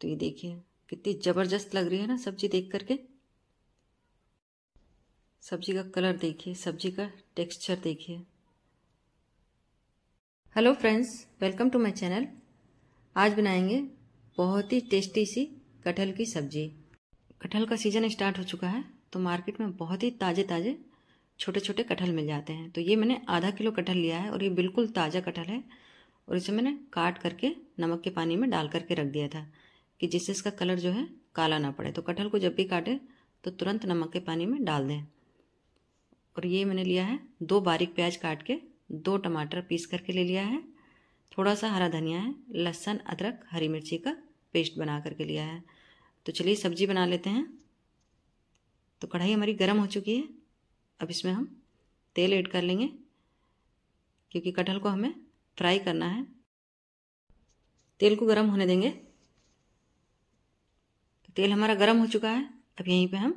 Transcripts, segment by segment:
तो ये देखिए कितनी ज़बरदस्त लग रही है ना सब्जी देख करके सब्जी का कलर देखिए सब्जी का टेक्सचर देखिए hello friends welcome to my channel आज बनाएंगे बहुत ही टेस्टी सी कटहल की सब्जी कटहल का सीज़न स्टार्ट हो चुका है तो मार्केट में बहुत ही ताज़े ताज़े छोटे छोटे कटहल मिल जाते हैं तो ये मैंने आधा किलो कटहल लिया है और ये बिल्कुल ताज़ा कटहल है और इसे मैंने काट करके नमक के पानी में डाल करके रख दिया था कि जिससे इसका कलर जो है काला ना पड़े तो कटहल को जब भी काटे तो तुरंत नमक के पानी में डाल दें और ये मैंने लिया है दो बारीक प्याज काट के दो टमाटर पीस करके ले लिया है थोड़ा सा हरा धनिया है लहसुन अदरक हरी मिर्ची का पेस्ट बना करके लिया है तो चलिए सब्जी बना लेते हैं तो कढ़ाई हमारी गर्म हो चुकी है अब इसमें हम तेल ऐड कर लेंगे क्योंकि कटहल को हमें फ्राई करना है तेल को गर्म होने देंगे तेल हमारा गर्म हो चुका है अब यहीं पे हम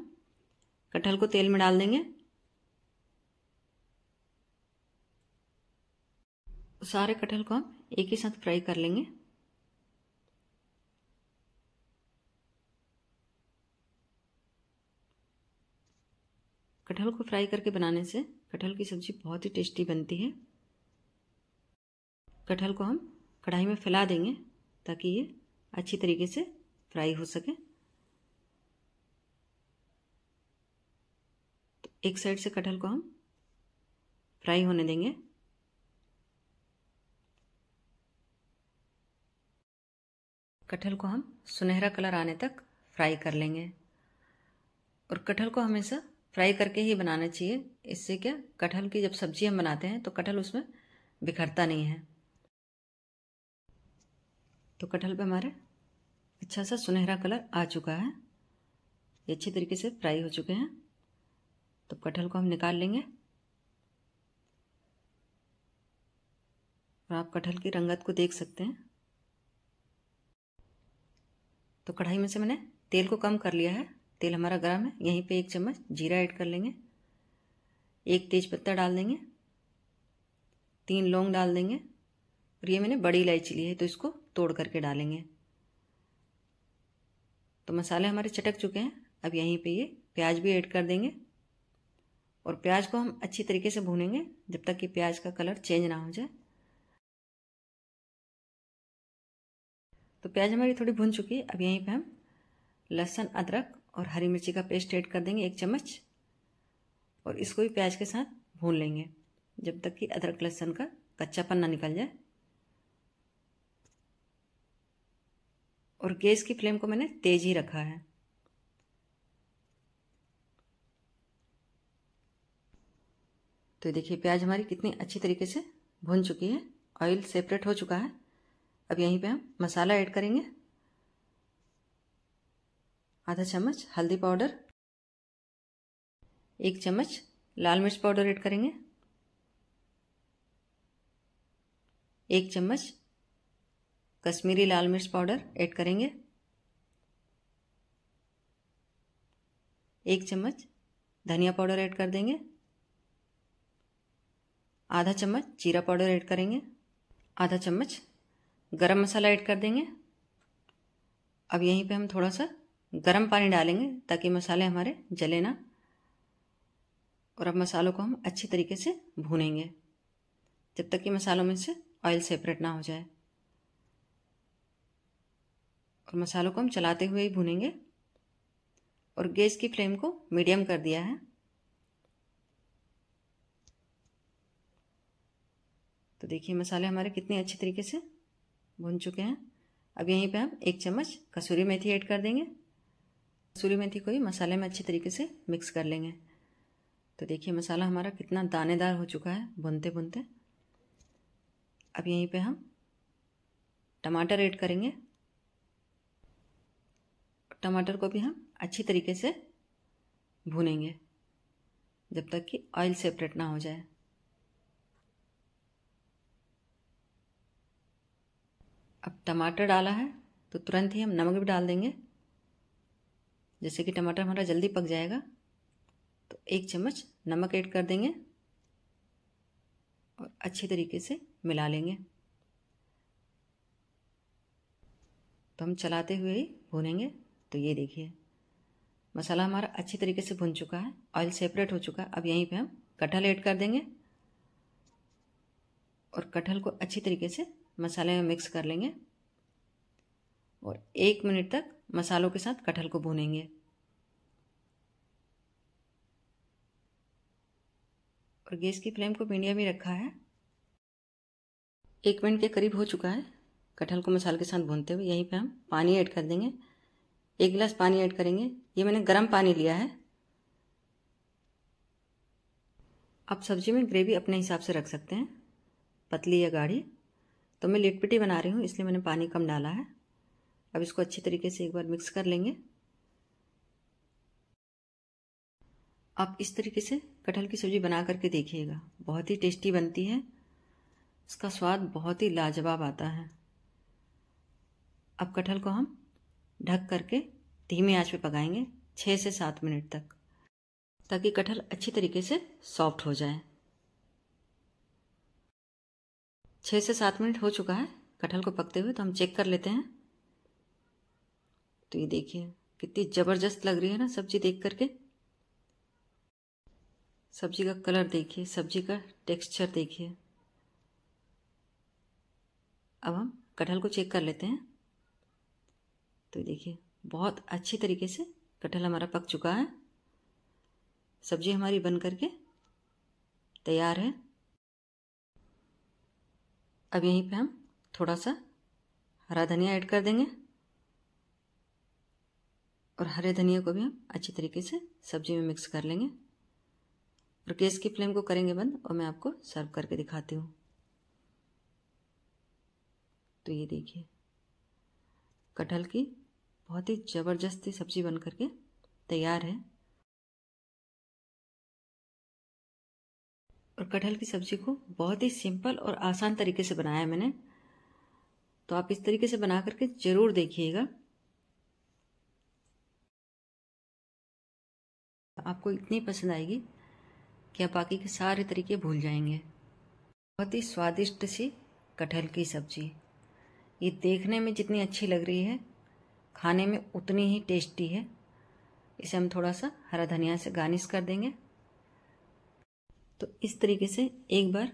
कटहल को तेल में डाल देंगे सारे कटहल को हम एक ही साथ फ्राई कर लेंगे कटहल को फ्राई करके बनाने से कटहल की सब्ज़ी बहुत ही टेस्टी बनती है कटहल को हम कढ़ाई में फैला देंगे ताकि ये अच्छी तरीके से फ्राई हो सके एक साइड से कटहल को हम फ्राई होने देंगे कटहल को हम सुनहरा कलर आने तक फ्राई कर लेंगे और कटहल को हमेशा फ्राई करके ही बनाना चाहिए इससे क्या कटहल की जब सब्जी हम बनाते हैं तो कटहल उसमें बिखरता नहीं है तो कटहल पे हमारे अच्छा सा सुनहरा कलर आ चुका है ये अच्छी तरीके से फ्राई हो चुके हैं तो कटहल को हम निकाल लेंगे और आप कटहल की रंगत को देख सकते हैं तो कढ़ाई में से मैंने तेल को कम कर लिया है तेल हमारा गर्म है यहीं पे एक चम्मच जीरा ऐड कर लेंगे एक तेज पत्ता डाल देंगे तीन लौंग डाल देंगे और ये मैंने बड़ी इलायची ली है तो इसको तोड़ करके डालेंगे तो मसाले हमारे चटक चुके हैं अब यहीं पे ये प्याज भी ऐड कर देंगे और प्याज को हम अच्छी तरीके से भूनेंगे जब तक कि प्याज का कलर चेंज ना हो जाए तो प्याज हमारी थोड़ी भुन चुकी है अब यहीं पे हम लहसुन अदरक और हरी मिर्ची का पेस्ट ऐड कर देंगे एक चम्मच और इसको भी प्याज के साथ भून लेंगे जब तक कि अदरक लहसुन का कच्चापन ना निकल जाए और गैस की फ्लेम को मैंने तेज ही रखा है तो देखिए प्याज हमारी कितनी अच्छी तरीके से भुन चुकी है ऑयल सेपरेट हो चुका है अब यहीं पे हम मसाला ऐड करेंगे आधा चम्मच हल्दी पाउडर एक चम्मच लाल मिर्च पाउडर ऐड करेंगे एक चम्मच कश्मीरी लाल मिर्च पाउडर ऐड करेंगे एक चम्मच धनिया पाउडर ऐड कर देंगे आधा चम्मच जीरा पाउडर ऐड करेंगे आधा चम्मच गरम मसाला ऐड कर देंगे अब यहीं पे हम थोड़ा सा गरम पानी डालेंगे ताकि मसाले हमारे जले ना और अब मसालों को हम अच्छे तरीके से भूनेंगे जब तक कि मसालों में से ऑयल सेपरेट ना हो जाए और मसालों को हम चलाते हुए ही भूनेंगे और गैस की फ्लेम को मीडियम कर दिया है तो देखिए मसाले हमारे कितने अच्छे तरीके से भुन चुके हैं अब यहीं पे हम एक चम्मच कसूरी मेथी ऐड कर देंगे कसूरी मेथी को भी मसाले में अच्छे तरीके से मिक्स कर लेंगे तो देखिए मसाला हमारा कितना दानेदार हो चुका है भुनते भुनते अब यहीं पे हम टमाटर ऐड करेंगे टमाटर को भी हम अच्छी तरीके से भुनेंगे जब तक कि ऑयल सेपरेट ना हो जाए अब टमाटर डाला है तो तुरंत ही हम नमक भी डाल देंगे जैसे कि टमाटर हमारा जल्दी पक जाएगा तो एक चम्मच नमक ऐड कर देंगे और अच्छे तरीके से मिला लेंगे तो हम चलाते हुए ही भूनेंगे तो ये देखिए मसाला हमारा अच्छी तरीके से भुन चुका है ऑयल सेपरेट हो चुका है अब यहीं पे हम कटहल ऐड कर देंगे और कटहल को अच्छी तरीके से मसाले में मिक्स कर लेंगे और एक मिनट तक मसालों के साथ कटहल को भूनेंगे और गैस की फ्लेम को मीडियम ही रखा है एक मिनट के करीब हो चुका है कटहल को मसाले के साथ भूनते हुए यहीं पे हम पानी ऐड कर देंगे एक गिलास पानी ऐड करेंगे ये मैंने गर्म पानी लिया है आप सब्जी में ग्रेवी अपने हिसाब से रख सकते हैं पतली या गाढ़ी तो मैं लिटपिटी बना रही हूँ इसलिए मैंने पानी कम डाला है अब इसको अच्छी तरीके से एक बार मिक्स कर लेंगे आप इस तरीके से कटहल की सब्ज़ी बना करके देखिएगा बहुत ही टेस्टी बनती है इसका स्वाद बहुत ही लाजवाब आता है अब कटहल को हम ढक करके धीमी आंच पे पकाएंगे छः से सात मिनट तक ताकि कटहल अच्छी तरीके से सॉफ्ट हो जाए छः से सात मिनट हो चुका है कटहल को पकते हुए तो हम चेक कर लेते हैं तो ये देखिए कितनी ज़बरदस्त लग रही है ना सब्जी देख करके सब्जी का कलर देखिए सब्जी का टेक्सचर देखिए अब हम कटहल को चेक कर लेते हैं तो देखिए बहुत अच्छी तरीके से कटहल हमारा पक चुका है सब्जी हमारी बन करके तैयार है अब यहीं पे हम थोड़ा सा हरा धनिया ऐड कर देंगे और हरे धनिया को भी हम अच्छी तरीके से सब्जी में मिक्स कर लेंगे और गैस की फ्लेम को करेंगे बंद और मैं आपको सर्व करके दिखाती हूँ तो ये देखिए कटहल की बहुत ही ज़बरदस्ती सब्ज़ी बन करके तैयार है और कटहल की सब्ज़ी को बहुत ही सिंपल और आसान तरीके से बनाया मैंने तो आप इस तरीके से बना करके ज़रूर देखिएगा आपको इतनी पसंद आएगी कि आप बाकी के सारे तरीके भूल जाएंगे बहुत ही स्वादिष्ट सी कटहल की सब्ज़ी ये देखने में जितनी अच्छी लग रही है खाने में उतनी ही टेस्टी है इसे हम थोड़ा सा हरा धनिया से गार्निश कर देंगे तो इस तरीके से एक बार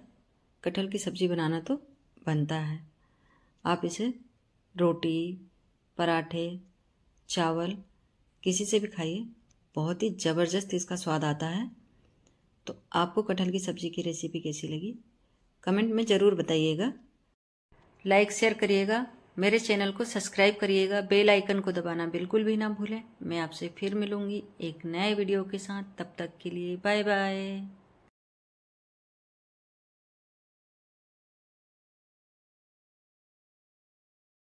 कटहल की सब्ज़ी बनाना तो बनता है आप इसे रोटी पराठे चावल किसी से भी खाइए बहुत ही ज़बरदस्त इसका स्वाद आता है तो आपको कटहल की सब्ज़ी की रेसिपी कैसी लगी कमेंट में ज़रूर बताइएगा लाइक शेयर करिएगा मेरे चैनल को सब्सक्राइब करिएगा बेल आइकन को दबाना बिल्कुल भी ना भूलें मैं आपसे फिर मिलूँगी एक नए वीडियो के साथ तब तक के लिए बाय बाय